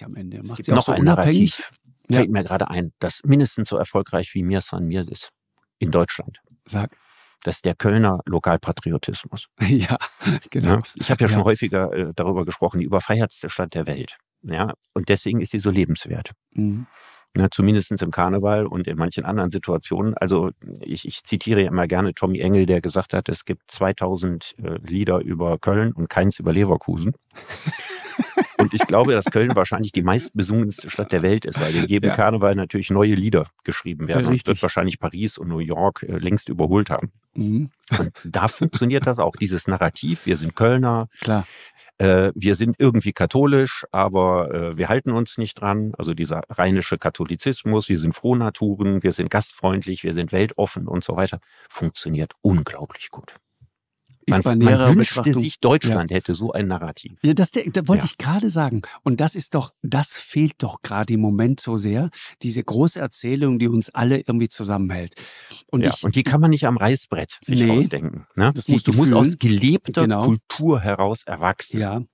erfolgreich am Ende. Macht sie auch noch so ein unabhängig. Narrativ, ja. fällt mir gerade ein, dass mindestens so erfolgreich wie mir San Mir ist in Deutschland. Sag. Das ist der Kölner Lokalpatriotismus. Ja, genau. Ich habe ja, ja schon häufiger äh, darüber gesprochen, die überfeiertste Stadt der Welt. Ja, und deswegen ist sie so lebenswert. Mhm. Ja, Zumindest im Karneval und in manchen anderen Situationen. Also ich, ich zitiere ja immer gerne Tommy Engel, der gesagt hat, es gibt 2000 äh, Lieder über Köln und keins über Leverkusen. Und ich glaube, dass Köln wahrscheinlich die meistbesungenste Stadt der Welt ist, weil in jedem ja. Karneval natürlich neue Lieder geschrieben werden. richtig. Das wird wahrscheinlich Paris und New York äh, längst überholt haben. Mhm. Und da funktioniert das auch, dieses Narrativ, wir sind Kölner. Klar. Äh, wir sind irgendwie katholisch, aber äh, wir halten uns nicht dran. Also dieser rheinische Katholizismus, wir sind Frohnaturen, wir sind gastfreundlich, wir sind weltoffen und so weiter, funktioniert unglaublich gut man, bei näherer man wünschte Betrachtung, sich, Deutschland ja. hätte so ein Narrativ. Ja, das, da wollte ja. ich gerade sagen. Und das ist doch, das fehlt doch gerade im Moment so sehr. Diese große Erzählung, die uns alle irgendwie zusammenhält. Und, ja, ich, und die kann man nicht am Reißbrett sich nee, ausdenken. Ne? Das die, musst du, du musst aus gelebter genau. Kultur heraus erwachsen. Ja.